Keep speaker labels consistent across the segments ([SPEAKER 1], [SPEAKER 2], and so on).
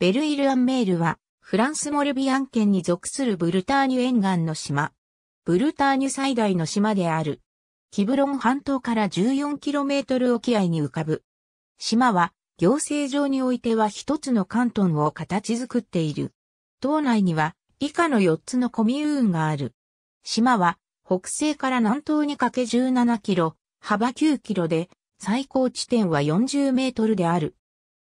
[SPEAKER 1] ベルイル・アンメールは、フランス・モルビアン県に属するブルターニュ沿岸の島。ブルターニュ最大の島である。キブロン半島から 14km 沖合に浮かぶ。島は、行政上においては一つの関東を形作っている。島内には、以下の4つのコミューンがある。島は、北西から南東にかけ17キロ、幅9キロで、最高地点は40メートルである。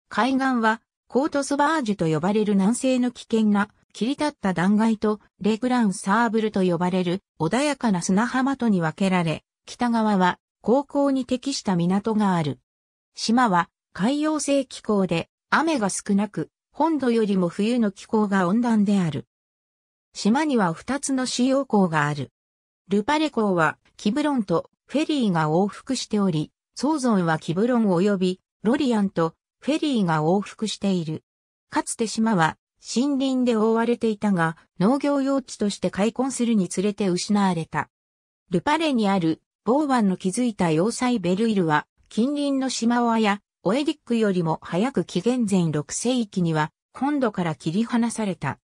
[SPEAKER 1] 海岸は、コートスバージュと呼ばれる南西の危険な切り立った断崖とレグランサーブルと呼ばれる穏やかな砂浜とに分けられ、北側は高校に適した港がある。島は海洋性気候で雨が少なく、本土よりも冬の気候が温暖である。島には二つの主要港がある。ルパレ港はキブロンとフェリーが往復しており、ソーゾンはキブロン及びロリアンとフェリーが往復している。かつて島は森林で覆われていたが、農業用地として開墾するにつれて失われた。ルパレにあるボーワンの築いた要塞ベルイルは、近隣の島オアやオエディックよりも早く紀元前6世紀には本土から切り離された。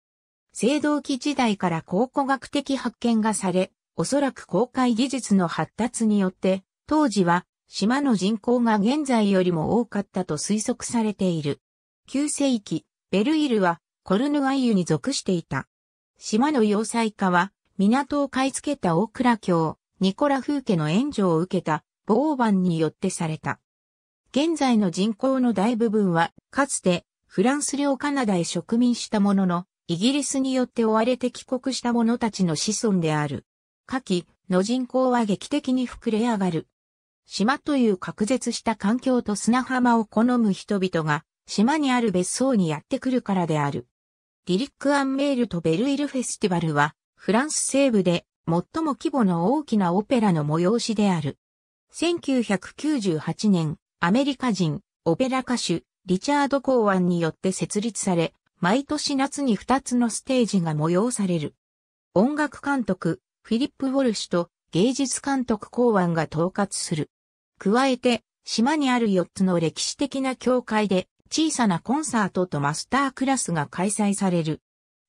[SPEAKER 1] 青銅器時代から考古学的発見がされ、おそらく公開技術の発達によって、当時は島の人口が現在よりも多かったと推測されている。9世紀、ベルイルはコルヌアイユに属していた。島の要塞化は、港を買い付けた大倉教、ニコラ風家の援助を受けた、ボーバンによってされた。現在の人口の大部分は、かつて、フランス領カナダへ植民したものの、イギリスによって追われて帰国した者たちの子孫である。下記の人口は劇的に膨れ上がる。島という隔絶した環境と砂浜を好む人々が、島にある別荘にやってくるからである。リリック・アンメールとベルイルフェスティバルは、フランス西部で最も規模の大きなオペラの催しである。1998年、アメリカ人、オペラ歌手、リチャード・コーアンによって設立され、毎年夏に2つのステージが催される。音楽監督、フィリップ・ウォルシュと芸術監督コーアンが統括する。加えて、島にある4つの歴史的な教会で小さなコンサートとマスタークラスが開催される。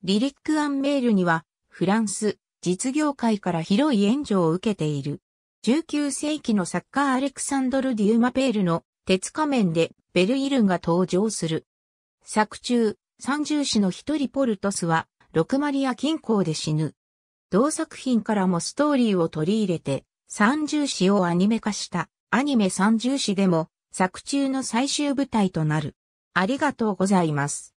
[SPEAKER 1] リリック・アンメールには、フランス、実業界から広い援助を受けている。19世紀のサッカーアレクサンドル・デューマペールの鉄仮面でベルイルンが登場する。作中、三重士の一人ポルトスは、六マリア近郊で死ぬ。同作品からもストーリーを取り入れて、三重士をアニメ化した。アニメ三重詩でも作中の最終舞台となる。ありがとうございます。